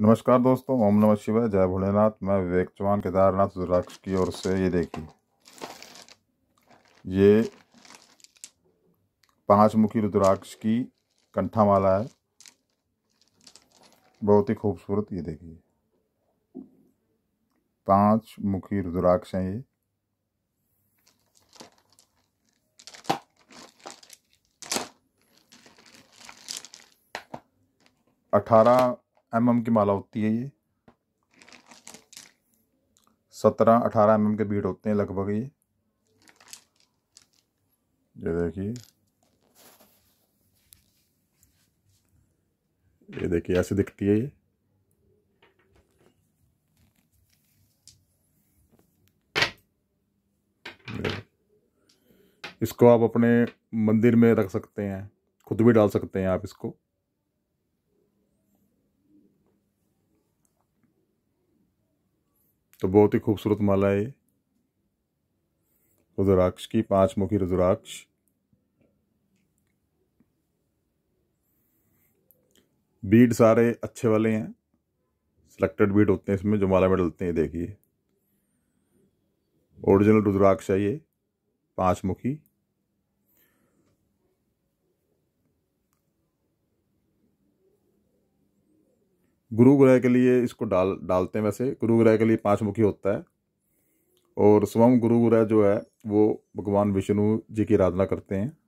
नमस्कार दोस्तों ओम नमः शिवाय जय भोलेनाथ मैं विवेक चौहान केदारनाथ रुद्राक्ष की ओर से ये देखिए ये पांच मुखी रुद्राक्ष की कंठा माला है बहुत ही खूबसूरत ये देखिए पांच मुखी रुद्राक्ष हैं ये अठारह एम एम की माला होती है ये सत्रह अठारह एम एम के बीट होते हैं लगभग ये ये देखिए ये देखिए ऐसे दिखती है ये इसको आप अपने मंदिर में रख सकते हैं खुद भी डाल सकते हैं आप इसको तो बहुत ही खूबसूरत माला है रुद्राक्ष की पांच मुखी रुद्राक्ष बीड सारे अच्छे वाले हैं सिलेक्टेड बीड होते हैं इसमें जो माला में डलते हैं देखिए ओरिजिनल रुद्राक्ष है ये पांच मुखी गुरु ग्रह के लिए इसको डाल डालते हैं वैसे गुरु ग्रह के लिए पाँच मुखी होता है और स्वयं गुरु ग्रह जो है वो भगवान विष्णु जी की आराधना करते हैं